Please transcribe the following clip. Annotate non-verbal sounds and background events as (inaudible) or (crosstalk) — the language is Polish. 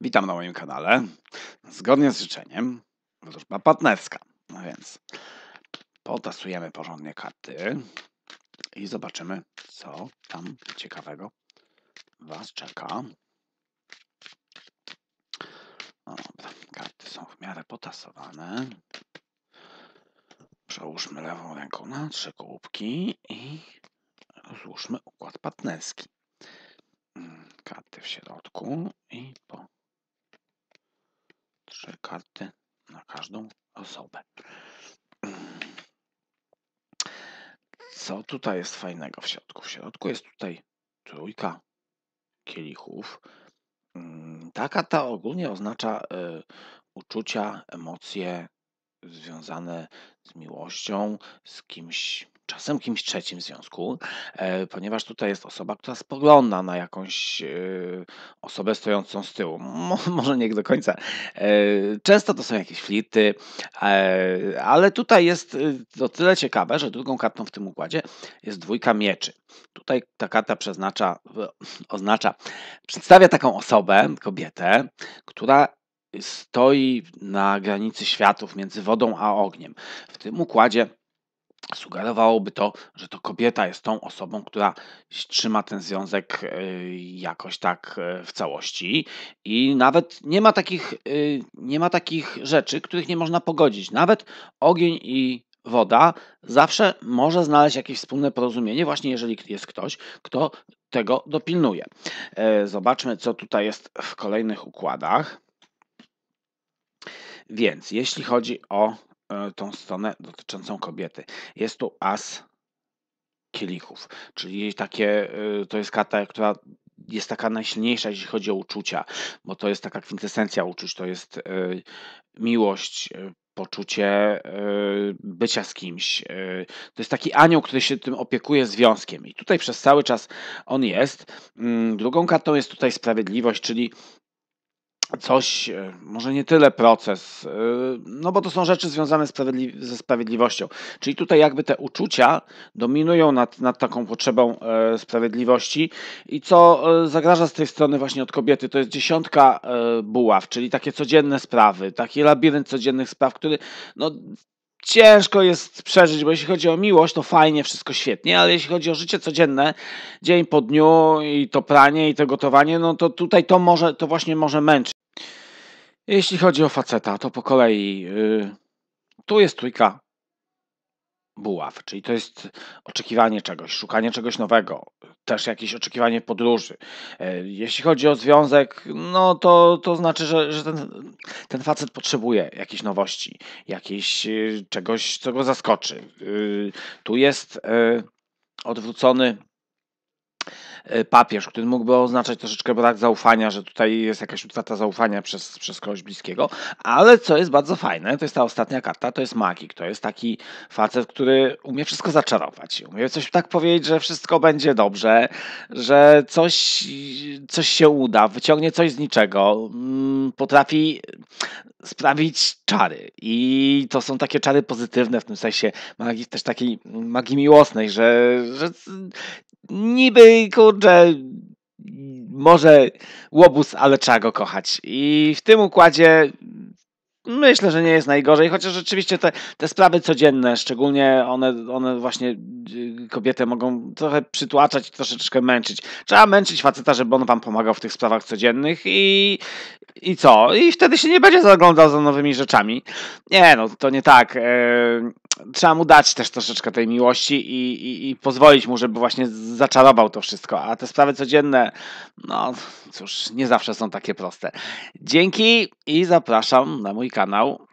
Witam na moim kanale. Zgodnie z życzeniem wróżba partnerska. No więc potasujemy porządnie karty i zobaczymy, co tam ciekawego Was czeka. Dobra, karty są w miarę potasowane. Przełóżmy lewą ręką na trzy kołupki i złóżmy układ partnerski. Mm, karty w środku i trzy karty na każdą osobę. Co tutaj jest fajnego w środku? W środku jest tutaj trójka kielichów. Mm, ta karta ogólnie oznacza y, uczucia, emocje związane z miłością, z kimś czasem kimś trzecim związku, e, ponieważ tutaj jest osoba, która spogląda na jakąś e, osobę stojącą z tyłu. (laughs) Może nie do końca. E, często to są jakieś flity, ale tutaj jest to tyle ciekawe, że drugą kartą w tym układzie jest dwójka mieczy. Tutaj ta karta przeznacza, (laughs) oznacza, przedstawia taką osobę, kobietę, która stoi na granicy światów między wodą a ogniem. W tym układzie Sugerowałoby to, że to kobieta jest tą osobą, która trzyma ten związek e, jakoś tak e, w całości i nawet nie ma takich, e, nie ma takich rzeczy, których nie można pogodzić. Nawet ogień i woda zawsze może znaleźć jakieś wspólne porozumienie, właśnie jeżeli jest ktoś, kto tego dopilnuje. Zobaczmy, co tutaj jest w kolejnych układach. Więc jeśli chodzi o E, tą stronę dotyczącą kobiety. Jest tu as kielichów, czyli takie, e, to jest karta, która jest taka najsilniejsza, jeśli chodzi o uczucia, bo to jest taka kwintesencja uczuć, to jest e, miłość, poczucie bycia z kimś. To jest taki anioł, który się tym opiekuje związkiem i tutaj przez cały czas on jest. Mm, drugą kartą jest tutaj sprawiedliwość, czyli coś, e, może nie tyle proces, e, no bo to są rzeczy związane ze sprawiedliwością. Czyli tutaj jakby te uczucia dominują nad, nad taką potrzebą e, sprawiedliwości i co zagraża z tej strony właśnie od kobiety, to jest dziesiątka buław, czyli takie codzienne sprawy, taki labirynt codziennych spraw, który no, ciężko jest przeżyć, bo jeśli chodzi o miłość, to fajnie, wszystko świetnie, ale jeśli chodzi o życie codzienne, dzień po dniu i to pranie i to gotowanie, no to tutaj to może, to właśnie może męczyć. Jeśli chodzi o faceta, to po kolei yy, tu jest trójka, buław, czyli to jest oczekiwanie czegoś, szukanie czegoś nowego, też jakieś oczekiwanie podróży. E, jeśli chodzi o związek, no to, to znaczy, że, że ten, ten facet potrzebuje jakiejś nowości, jakiejś e, czegoś, co go zaskoczy. E, tu jest odwrócony E, papież, który mógłby oznaczać troszeczkę brak zaufania, że tutaj jest jakaś utrata zaufania przez, przez kogoś bliskiego, ale co jest bardzo fajne, to jest ta ostatnia karta, to jest magik, to jest taki facet, który umie wszystko zaczarować, umie coś tak powiedzieć, że wszystko będzie dobrze, że coś, coś się uda, wyciągnie coś z niczego, mm, potrafi sprawić czary. I to są takie czary pozytywne w tym sensie magii, też takiej magii miłosnej, że, że niby kurczę może łobuz, ale trzeba go kochać. I w tym układzie myślę, że nie jest najgorzej, chociaż rzeczywiście te, te sprawy codzienne, szczególnie one, one właśnie y, kobietę mogą trochę przytłaczać i troszeczkę męczyć. Trzeba męczyć faceta, żeby on wam pomagał w tych sprawach codziennych i i co? I wtedy się nie będzie zaglądał za nowymi rzeczami. Nie, no to nie tak. E, trzeba mu dać też troszeczkę tej miłości i, i, i pozwolić mu, żeby właśnie zaczarował to wszystko. A te sprawy codzienne, no cóż, nie zawsze są takie proste. Dzięki i zapraszam na mój kanał.